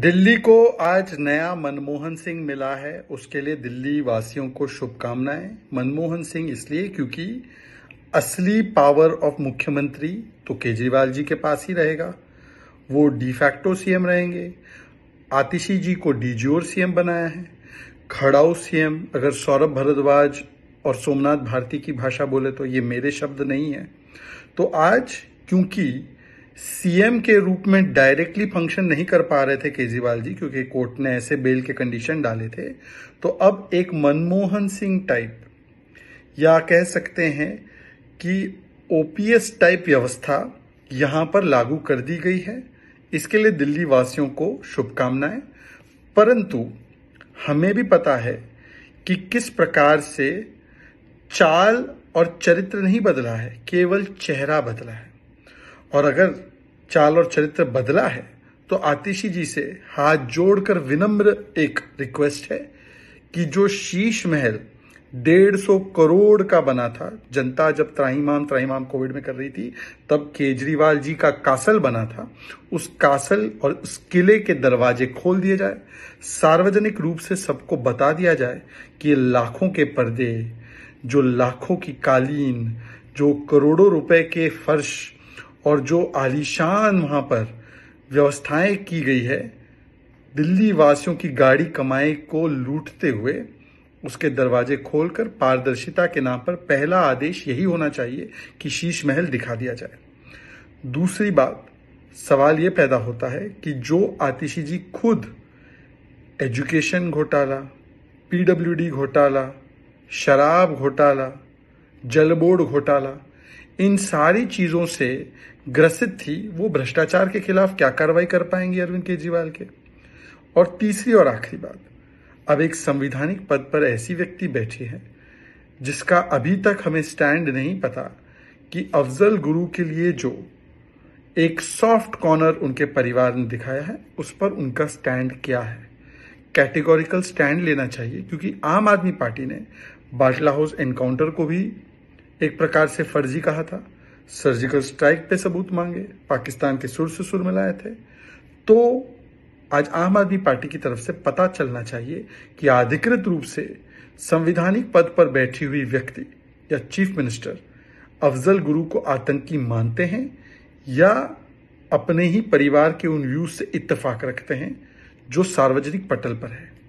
दिल्ली को आज नया मनमोहन सिंह मिला है उसके लिए दिल्ली वासियों को शुभकामनाएं मनमोहन सिंह इसलिए क्योंकि असली पावर ऑफ मुख्यमंत्री तो केजरीवाल जी के पास ही रहेगा वो डिफैक्टो सीएम रहेंगे आतिशी जी को डीजीओर सीएम बनाया है खड़ाऊ सीएम अगर सौरभ भरद्वाज और सोमनाथ भारती की भाषा बोले तो ये मेरे शब्द नहीं है तो आज क्योंकि सीएम के रूप में डायरेक्टली फंक्शन नहीं कर पा रहे थे केजरीवाल जी क्योंकि कोर्ट ने ऐसे बेल के कंडीशन डाले थे तो अब एक मनमोहन सिंह टाइप या कह सकते हैं कि ओपीएस टाइप व्यवस्था यहां पर लागू कर दी गई है इसके लिए दिल्ली वासियों को शुभकामनाएं परंतु हमें भी पता है कि किस प्रकार से चाल और चरित्र नहीं बदला है केवल चेहरा बदला है और अगर चाल और चरित्र बदला है तो आतिशी जी से हाथ जोड़कर विनम्र एक रिक्वेस्ट है कि जो शीश महल डेढ़ सौ करोड़ का बना था जनता जब त्राहीमाम त्राहीमाम कोविड में कर रही थी तब केजरीवाल जी का कासल बना था उस कासल और उस किले के दरवाजे खोल दिए जाए सार्वजनिक रूप से सबको बता दिया जाए कि ये लाखों के पर्दे जो लाखों की कालीन जो करोड़ों रुपए के फर्श और जो आलीशान वहाँ पर व्यवस्थाएं की गई है दिल्ली वासियों की गाड़ी कमाई को लूटते हुए उसके दरवाजे खोलकर पारदर्शिता के नाम पर पहला आदेश यही होना चाहिए कि शीश महल दिखा दिया जाए दूसरी बात सवाल ये पैदा होता है कि जो आतिशी जी खुद एजुकेशन घोटाला पीडब्ल्यूडी घोटाला शराब घोटाला जल बोर्ड घोटाला इन सारी चीजों से ग्रसित थी वो भ्रष्टाचार के खिलाफ क्या कार्रवाई कर पाएंगे अरविंद केजरीवाल के और तीसरी और आखिरी बात अब एक संविधानिक पद पर ऐसी व्यक्ति बैठी है जिसका अभी तक हमें स्टैंड नहीं पता कि अफजल गुरु के लिए जो एक सॉफ्ट कॉर्नर उनके परिवार ने दिखाया है उस पर उनका स्टैंड क्या है कैटेगोरिकल स्टैंड लेना चाहिए क्योंकि आम आदमी पार्टी ने बाटला हाउस एनकाउंटर को भी एक प्रकार से फर्जी कहा था सर्जिकल स्ट्राइक पे सबूत मांगे पाकिस्तान के सुर से सुर मिलाए थे तो आज आम आदमी पार्टी की तरफ से पता चलना चाहिए कि अधिकृत रूप से संविधानिक पद पर बैठी हुई व्यक्ति या चीफ मिनिस्टर अफजल गुरु को आतंकी मानते हैं या अपने ही परिवार के उन व्यूज से इतफाक रखते हैं जो सार्वजनिक पटल पर है